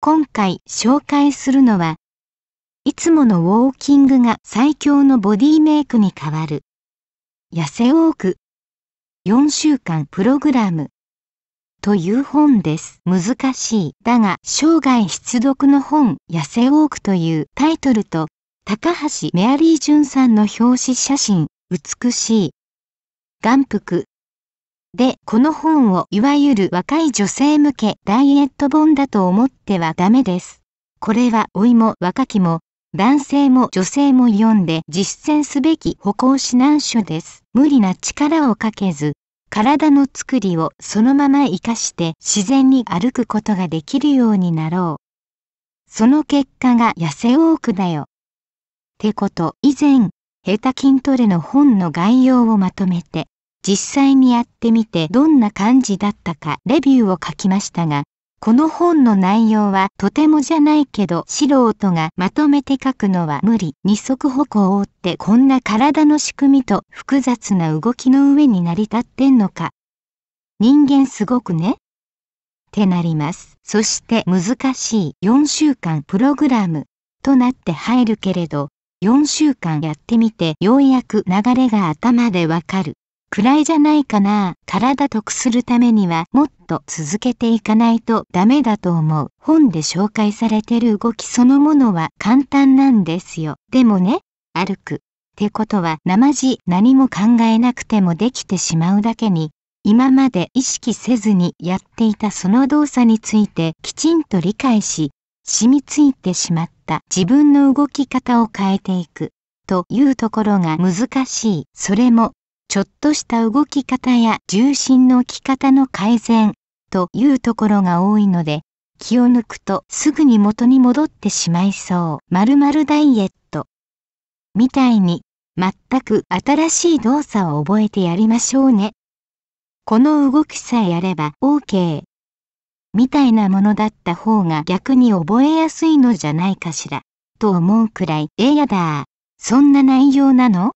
今回紹介するのは、いつものウォーキングが最強のボディメイクに変わる。痩せ多く4週間プログラムという本です。難しい。だが、生涯必読の本、痩せ多くというタイトルと、高橋メアリー淳さんの表紙写真、美しい。眼福で、この本をいわゆる若い女性向けダイエット本だと思ってはダメです。これは老いも若きも、男性も女性も読んで実践すべき歩行指南書です。無理な力をかけず、体の作りをそのまま活かして自然に歩くことができるようになろう。その結果が痩せ多くだよ。ってこと、以前、ヘタ筋トレの本の概要をまとめて、実際にやってみてどんな感じだったかレビューを書きましたが、この本の内容はとてもじゃないけど素人がまとめて書くのは無理。二足歩行を追ってこんな体の仕組みと複雑な動きの上に成り立ってんのか。人間すごくね。ってなります。そして難しい4週間プログラムとなって入るけれど、4週間やってみてようやく流れが頭でわかる。くらいじゃないかな。体得するためにはもっと続けていかないとダメだと思う。本で紹介されてる動きそのものは簡単なんですよ。でもね、歩く。ってことは、なまじ何も考えなくてもできてしまうだけに、今まで意識せずにやっていたその動作についてきちんと理解し、染みついてしまった自分の動き方を変えていく。というところが難しい。それもちょっとした動き方や重心の置き方の改善というところが多いので、気を抜くとすぐに元に戻ってしまいそう。〇〇ダイエット。みたいに、全く新しい動作を覚えてやりましょうね。この動きさえやれば OK。みたいなものだった方が逆に覚えやすいのじゃないかしら。と思うくらい、えやだそんな内容なの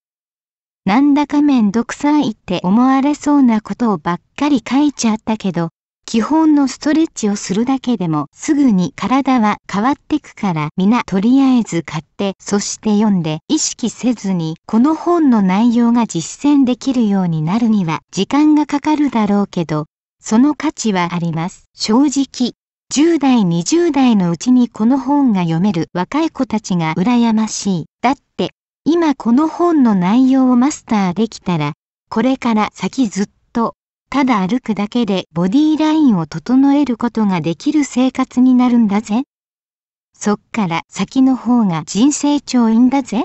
なんだか面倒くさいって思われそうなことをばっかり書いちゃったけど、基本のストレッチをするだけでもすぐに体は変わってくから皆とりあえず買ってそして読んで意識せずにこの本の内容が実践できるようになるには時間がかかるだろうけど、その価値はあります。正直、10代20代のうちにこの本が読める若い子たちが羨ましい。だって今この本の内容をマスターできたら、これから先ずっと、ただ歩くだけでボディーラインを整えることができる生活になるんだぜ。そっから先の方が人生長いんだぜ。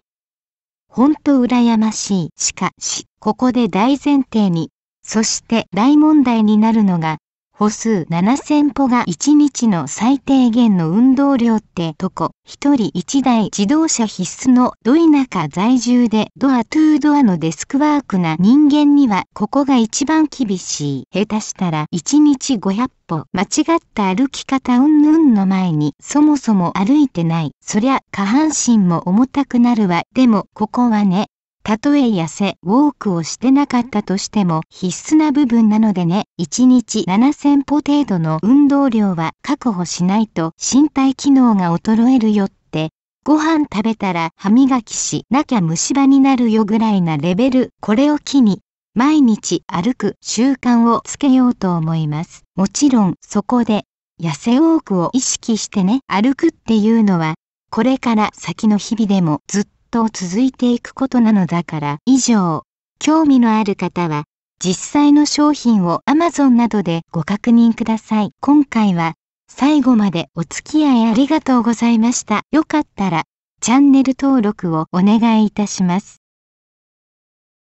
ほんと羨ましい。しかし、ここで大前提に、そして大問題になるのが、歩数7000歩が1日の最低限の運動量ってとこ、1人1台自動車必須のど田舎在住でドアトゥードアのデスクワークな人間にはここが一番厳しい。下手したら1日500歩、間違った歩き方うんぬんの前にそもそも歩いてない。そりゃ下半身も重たくなるわ。でもここはね、たとえ痩せ、ウォークをしてなかったとしても必須な部分なのでね、1日7000歩程度の運動量は確保しないと身体機能が衰えるよって、ご飯食べたら歯磨きしなきゃ虫歯になるよぐらいなレベル、これを機に毎日歩く習慣をつけようと思います。もちろんそこで痩せウォークを意識してね、歩くっていうのは、これから先の日々でもずっと続いていくことなのだから以上、興味のある方は実際の商品を Amazon などでご確認ください。今回は最後までお付き合いありがとうございました。よかったらチャンネル登録をお願いいたします。